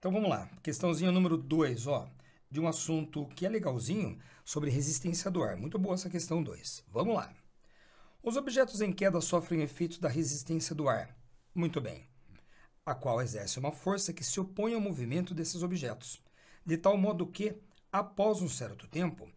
Então vamos lá, questãozinha número 2, ó, de um assunto que é legalzinho, sobre resistência do ar. Muito boa essa questão 2. Vamos lá. Os objetos em queda sofrem efeito da resistência do ar. Muito bem. A qual exerce uma força que se opõe ao movimento desses objetos, de tal modo que, após um certo tempo,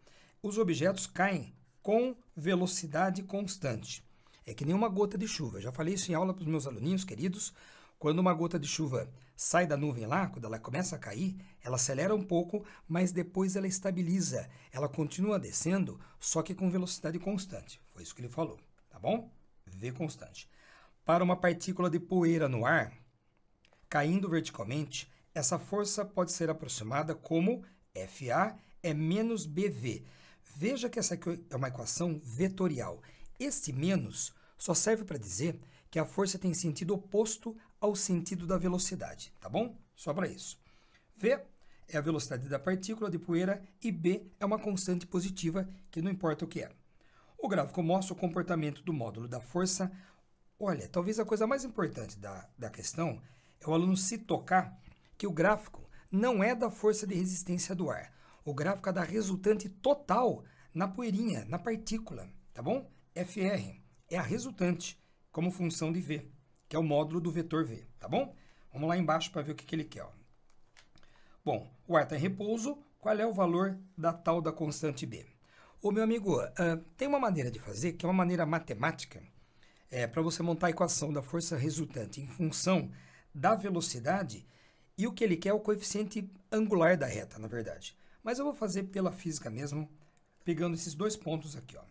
os objetos caem com velocidade constante. É que nem uma gota de chuva. Eu já falei isso em aula para os meus aluninhos queridos. Quando uma gota de chuva sai da nuvem lá, quando ela começa a cair, ela acelera um pouco, mas depois ela estabiliza. Ela continua descendo, só que com velocidade constante. Foi isso que ele falou, tá bom? V constante. Para uma partícula de poeira no ar, caindo verticalmente, essa força pode ser aproximada como FA é menos BV. Veja que essa aqui é uma equação vetorial. Este menos só serve para dizer que a força tem sentido oposto ao sentido da velocidade, tá bom? Só para isso. V é a velocidade da partícula de poeira e B é uma constante positiva, que não importa o que é. O gráfico mostra o comportamento do módulo da força. Olha, talvez a coisa mais importante da, da questão é o aluno se tocar que o gráfico não é da força de resistência do ar. O gráfico é da resultante total na poeirinha, na partícula, tá bom? FR é a resultante como função de V que é o módulo do vetor V, tá bom? Vamos lá embaixo para ver o que, que ele quer. Ó. Bom, o ar está em repouso, qual é o valor da tal da constante B? Ô meu amigo, uh, tem uma maneira de fazer, que é uma maneira matemática, é, para você montar a equação da força resultante em função da velocidade, e o que ele quer é o coeficiente angular da reta, na verdade. Mas eu vou fazer pela física mesmo, pegando esses dois pontos aqui. O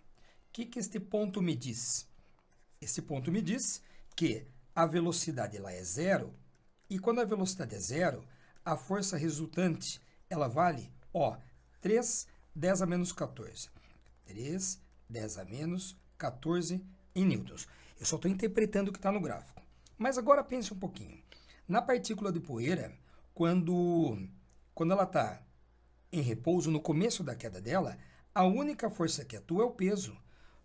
que, que este ponto me diz? Esse ponto me diz que a velocidade ela é zero, e quando a velocidade é zero, a força resultante ela vale, ó, 3, 10 a menos 14. 3, 10 a menos 14 em newtons. Eu só estou interpretando o que está no gráfico. Mas agora pense um pouquinho. Na partícula de poeira, quando, quando ela está em repouso, no começo da queda dela, a única força que atua é o peso.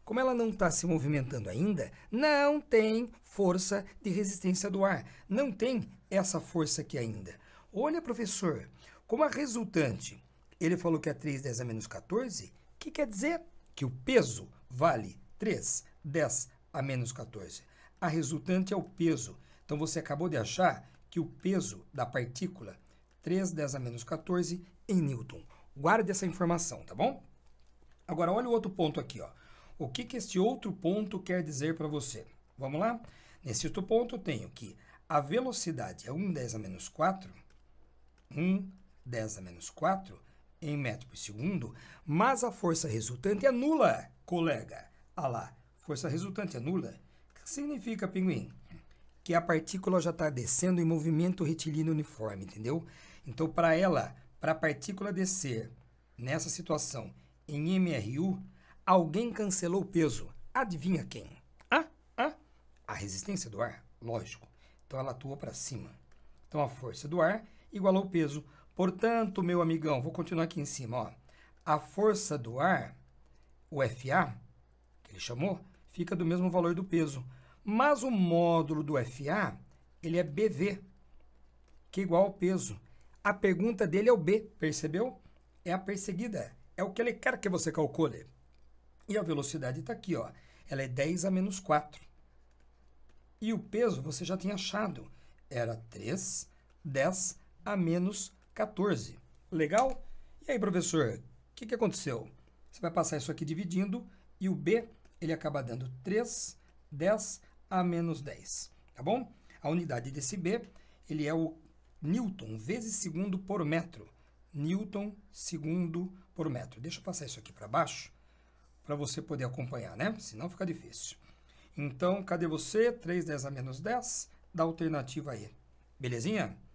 Como ela não está se movimentando ainda, não tem força de resistência do ar. Não tem essa força aqui ainda. Olha, professor, como a resultante, ele falou que é 3 10 a menos 14, O que quer dizer que o peso vale 3 10 a menos 14. A resultante é o peso. Então você acabou de achar que o peso da partícula 3 10 a menos 14 em newton. Guarde essa informação, tá bom? Agora olha o outro ponto aqui, ó. O que, que este outro ponto quer dizer para você? Vamos lá? Nesse outro ponto eu tenho que a velocidade é 1 10 a menos 4, 1 10 a menos 4 em metro por segundo, mas a força resultante é nula, colega. Ah lá, força resultante é nula. O que significa, pinguim? Que a partícula já está descendo em movimento retilíneo uniforme, entendeu? Então, para ela, para a partícula descer nessa situação em MRU, Alguém cancelou o peso. Adivinha quem? Ah, ah. A resistência do ar, lógico. Então ela atua para cima. Então a força do ar igualou o peso. Portanto, meu amigão, vou continuar aqui em cima, ó. A força do ar, o FA, que ele chamou, fica do mesmo valor do peso. Mas o módulo do FA, ele é BV, que é igual ao peso. A pergunta dele é o B, percebeu? É a perseguida, é o que ele quer que você calcule. E a velocidade está aqui, ó. Ela é 10 a menos 4. E o peso você já tem achado. Era 3, 10 a menos 14. Legal? E aí, professor, o que, que aconteceu? Você vai passar isso aqui dividindo e o B ele acaba dando 3, 10 a menos 10. Tá bom? A unidade desse B ele é o Newton vezes segundo por metro. Newton segundo por metro. Deixa eu passar isso aqui para baixo para você poder acompanhar, né? Senão fica difícil. Então, cadê você? 3 10 a menos 10, da alternativa aí. Belezinha?